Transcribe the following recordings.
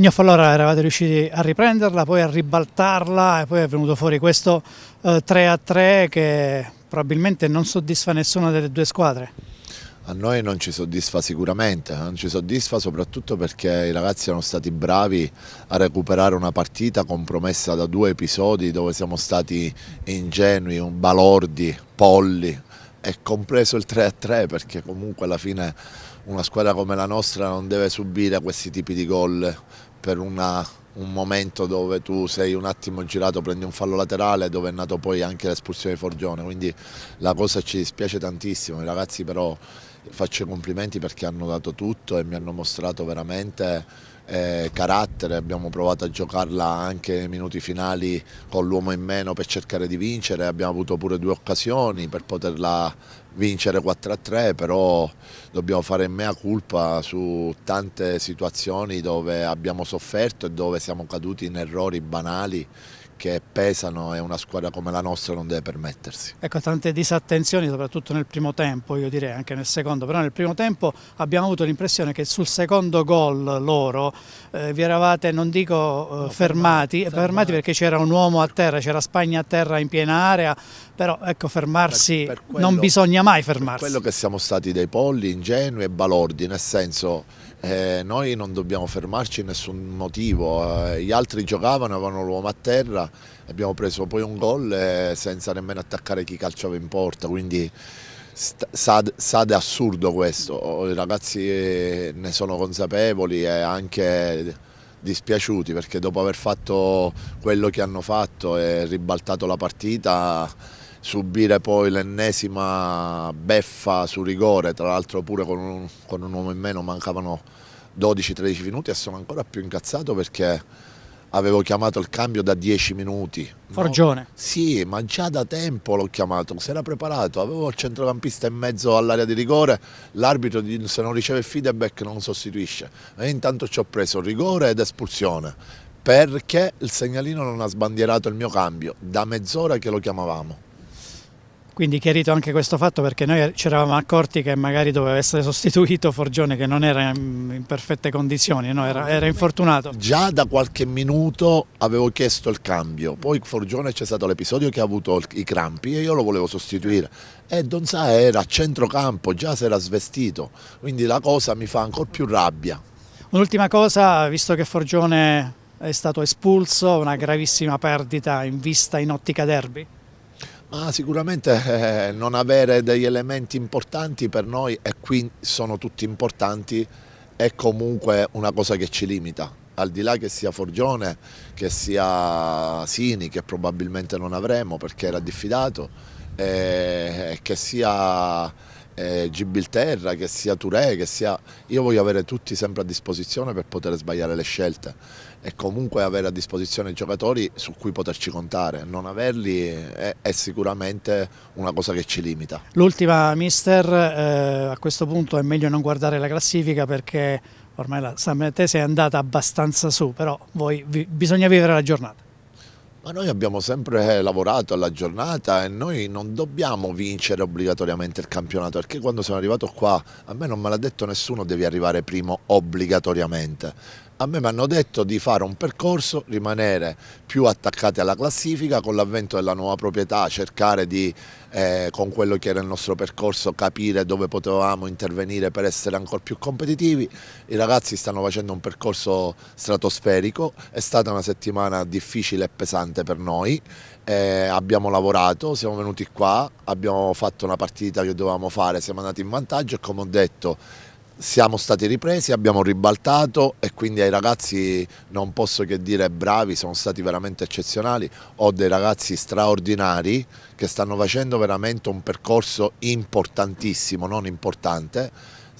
Gnoff allora eravate riusciti a riprenderla, poi a ribaltarla e poi è venuto fuori questo eh, 3 a 3 che probabilmente non soddisfa nessuna delle due squadre. A noi non ci soddisfa sicuramente, eh. non ci soddisfa soprattutto perché i ragazzi erano stati bravi a recuperare una partita compromessa da due episodi dove siamo stati ingenui, balordi, polli, e compreso il 3 a 3 perché comunque alla fine una squadra come la nostra non deve subire questi tipi di gol per una, un momento dove tu sei un attimo girato, prendi un fallo laterale dove è nato poi anche l'espulsione di Forgione, quindi la cosa ci dispiace tantissimo, i ragazzi però faccio i complimenti perché hanno dato tutto e mi hanno mostrato veramente eh, carattere, abbiamo provato a giocarla anche nei minuti finali con l'uomo in meno per cercare di vincere, abbiamo avuto pure due occasioni per poterla vincere 4-3, però dobbiamo fare mea culpa su tante situazioni dove abbiamo sofferto e dove siamo caduti in errori banali che pesano e una squadra come la nostra non deve permettersi. Ecco, tante disattenzioni soprattutto nel primo tempo, io direi anche nel secondo, però nel primo tempo abbiamo avuto l'impressione che sul secondo gol loro eh, vi eravate, non dico eh, no, fermati, eh, fermati, fermati, perché c'era un uomo a terra, c'era Spagna a terra in piena area, però ecco fermarsi, per, per quello, non bisogna mai fermarsi. quello che siamo stati dei polli, ingenui e balordi, nel senso... Eh, noi non dobbiamo fermarci in nessun motivo, eh, gli altri giocavano, avevano l'uomo a terra, abbiamo preso poi un gol eh, senza nemmeno attaccare chi calciava in porta, quindi sade sad assurdo questo, i ragazzi eh, ne sono consapevoli e anche dispiaciuti perché dopo aver fatto quello che hanno fatto e ribaltato la partita subire poi l'ennesima beffa su rigore, tra l'altro pure con un, con un uomo in meno mancavano 12-13 minuti e sono ancora più incazzato perché avevo chiamato il cambio da 10 minuti. Forgione? No, sì, ma già da tempo l'ho chiamato, si era preparato, avevo il centrocampista in mezzo all'area di rigore, l'arbitro se non riceve feedback non sostituisce. E intanto ci ho preso rigore ed espulsione, perché il segnalino non ha sbandierato il mio cambio, da mezz'ora che lo chiamavamo. Quindi chiarito anche questo fatto perché noi ci eravamo accorti che magari doveva essere sostituito Forgione che non era in perfette condizioni, no? era, era, infortunato. Già da qualche minuto avevo chiesto il cambio, poi Forgione c'è stato l'episodio che ha avuto i crampi e io lo volevo sostituire e Don Sa era a centrocampo, già si era svestito, quindi la cosa mi fa ancora più rabbia. Un'ultima cosa, visto che Forgione è stato espulso, una gravissima perdita in vista in ottica derby? Ma sicuramente eh, non avere degli elementi importanti per noi e qui sono tutti importanti è comunque una cosa che ci limita, al di là che sia Forgione, che sia Sini che probabilmente non avremo perché era diffidato, eh, che sia eh, Gibilterra, che sia Touré, che sia... Io voglio avere tutti sempre a disposizione per poter sbagliare le scelte e comunque avere a disposizione giocatori su cui poterci contare. Non averli è, è sicuramente una cosa che ci limita. L'ultima, mister, eh, a questo punto è meglio non guardare la classifica perché ormai la San Benetese è andata abbastanza su, però voi, vi, bisogna vivere la giornata. Ma noi abbiamo sempre eh, lavorato alla giornata e noi non dobbiamo vincere obbligatoriamente il campionato, perché quando sono arrivato qua a me non me l'ha detto nessuno devi arrivare primo obbligatoriamente a me mi hanno detto di fare un percorso, rimanere più attaccati alla classifica con l'avvento della nuova proprietà, cercare di eh, con quello che era il nostro percorso capire dove potevamo intervenire per essere ancora più competitivi. I ragazzi stanno facendo un percorso stratosferico, è stata una settimana difficile e pesante per noi, eh, abbiamo lavorato, siamo venuti qua, abbiamo fatto una partita che dovevamo fare, siamo andati in vantaggio e come ho detto siamo stati ripresi, abbiamo ribaltato e quindi ai ragazzi non posso che dire bravi, sono stati veramente eccezionali, ho dei ragazzi straordinari che stanno facendo veramente un percorso importantissimo, non importante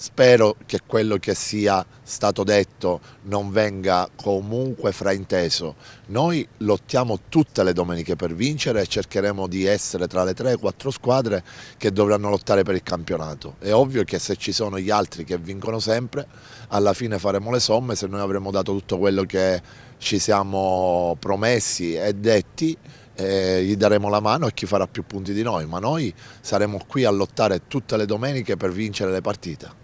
Spero che quello che sia stato detto non venga comunque frainteso. Noi lottiamo tutte le domeniche per vincere e cercheremo di essere tra le 3-4 squadre che dovranno lottare per il campionato. È ovvio che se ci sono gli altri che vincono sempre, alla fine faremo le somme se noi avremo dato tutto quello che ci siamo promessi e detti eh, gli daremo la mano a chi farà più punti di noi, ma noi saremo qui a lottare tutte le domeniche per vincere le partite.